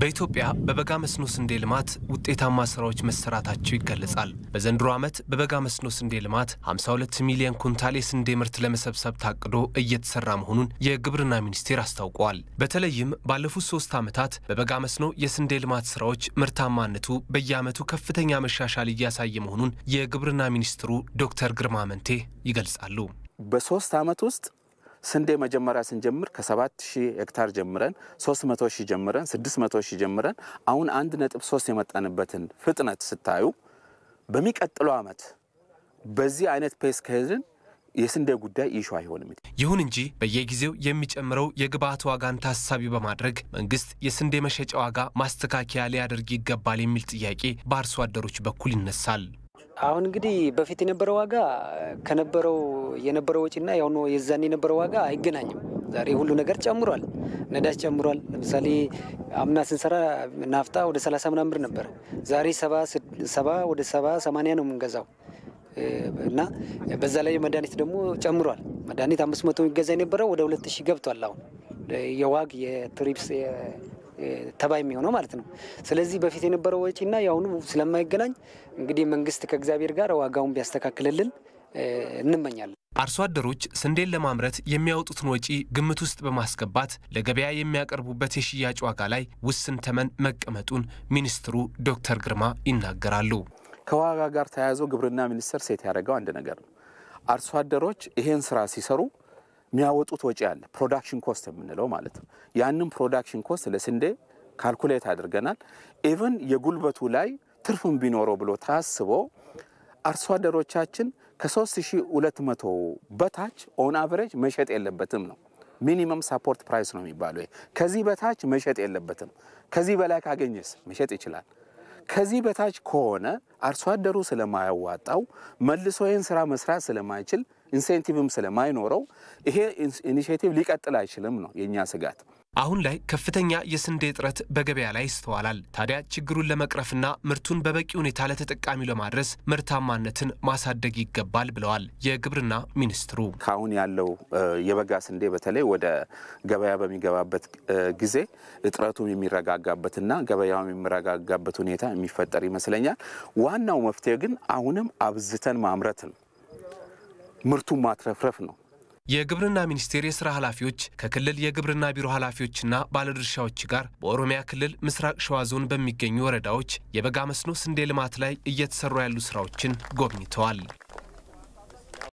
በኢትዮጵያ በበጋ መስኖ ስንዴ ልማት ውጤታማ ስራዎች መሰራታቸው ይገለጻል። በዘንድሮ ዓመት በበጋ መስኖ ስንዴ ልማት 52 ሚሊዮን ኩንታል የስንዴ ምርት ለመሰብሰብ ታቅዶ እየተሰራ መሆኑን የግብርና ሚኒስቴር አስታውቋል። በተለይም ባለፉት ሶስት ዓመታት በበጋ መስኖ የስንዴ ልማት ስራዎች ምርታማነቱ በየዓመቱ ከፍተኛ መሻሻል እያሳየ መሆኑን የግብርና ሚኒስትሩ ዶክተር ግርማ መንቴ ይገልጻሉ። በሶስት ዓመት ውስጥ ስንዴ መጀመሪያ ስንጀምር ከ7000 ሄክታር ጀምረን 300000 ጀምረን 600000 ጀምረን አሁን ሶስት የመጣንበትን ፍጥነት ስታዩ በሚቀጥለው ዓመት በዚህ አይነት ፔስ ከሄድን የስንዴ ጉዳይ ኢሹ አይሆንም። ይሁን እንጂ በየጊዜው የሚጨምረው የግብዓት ዋጋን ታሳቢ በማድረግ መንግስት የስንዴ መሸጫ ዋጋ ማስተካከያ ሊያደርግ ይገባል የሚል ጥያቄ በአርሶ አደሮች በኩል ይነሳል። አሁን እንግዲህ በፊት የነበረው ዋጋ ከነበረው የነበረው ወጪና ያሁኑ የዛን የነበረው ዋጋ አይገናኝም። ዛሬ ሁሉ ነገር ጨምሯል። ነዳጅ ጨምሯል። ለምሳሌ አምና ስንሰራ ናፍጣ ወደ ሰላሳ ምናምን ብር ነበር። ዛሬ ሰባ ወደ ሰባ ሰማንያ ነው የምንገዛው እና በዛ ላይ መድኃኒት ደግሞ ጨምሯል። መድኃኒት አምስት መቶ የሚገዛ የነበረው ወደ ሁለት ሺህ ገብቷል። አሁን የዋግ የትሪፕስ ተባይ የሚሆነው ማለት ነው። ስለዚህ በፊት የነበረው ወጪና የአሁኑ ስለማይገናኝ እንግዲህ መንግስት ከእግዚአብሔር ጋር ዋጋውን ቢያስተካክልልን እንመኛለን። አርሶ አደሮች ስንዴን ለማምረት የሚያወጡትን ወጪ ግምት ውስጥ በማስገባት ለገበያ የሚያቀርቡበት የሽያጭ ዋጋ ላይ ውስን ተመን መቀመጡን ሚኒስትሩ ዶክተር ግርማ ይናገራሉ። ከዋጋ ጋር ተያይዞ ግብርና ሚኒስቴር ሴት ያደረገው አንድ ነገር ነው። አርሶ አደሮች ይሄን ስራ ሲሰሩ የሚያወጡት ወጪ አለ፣ ፕሮዳክሽን ኮስት የምንለው ማለት ነው። ያንም ፕሮዳክሽን ኮስት ለስንዴ ካልኩሌት አድርገናል። ኢቨን የጉልበቱ ላይ ትርፉም ቢኖረው ብሎ ታስቦ አርሶ አደሮቻችን ከ3200 በታች ኦን አቨሬጅ መሸጥ የለበትም ነው ሚኒመም ሳፖርት ፕራይስ ነው የሚባለው። ከዚህ በታች መሸጥ የለበትም። ከዚህ በላይ ካገኘስ መሸጥ ይችላል። ከዚህ በታች ከሆነ አርሶ አደሩ ስለማያዋጣው መልሶ ይህን ስራ መስራት ስለማይችል ኢንሴንቲቭም ስለማይኖረው ይሄ ኢኒሽቲቭ ሊቀጥል አይችልም ነው የእኛ ስጋት። አሁን ላይ ከፍተኛ የስንዴ እጥረት በገበያ ላይ ይስተዋላል። ታዲያ ችግሩን ለመቅረፍና ምርቱን በበቂ ሁኔታ ለተጠቃሚ ለማድረስ ምርታማነትን ማሳደግ ይገባል ብለዋል የግብርና ሚኒስትሩ። ከአሁን ያለው የበጋ ስንዴ በተለይ ወደ ገበያ በሚገባበት ጊዜ እጥረቱም የሚረጋጋበትና ገበያውም የሚረጋጋበት ሁኔታ የሚፈጠር ይመስለኛል። ዋናው መፍትሄ ግን አሁንም አብዝተን ማምረት ነው። ምርቱን ማትረፍረፍ ነው። የግብርና ሚኒስቴር የስራ ኃላፊዎች ከክልል የግብርና ቢሮ ኃላፊዎችና ባለድርሻዎች ጋር በኦሮሚያ ክልል ምስራቅ ሸዋ ዞን በሚገኙ ወረዳዎች የበጋ መስኖ ስንዴ ልማት ላይ እየተሰሩ ያሉ ስራዎችን ጎብኝተዋል።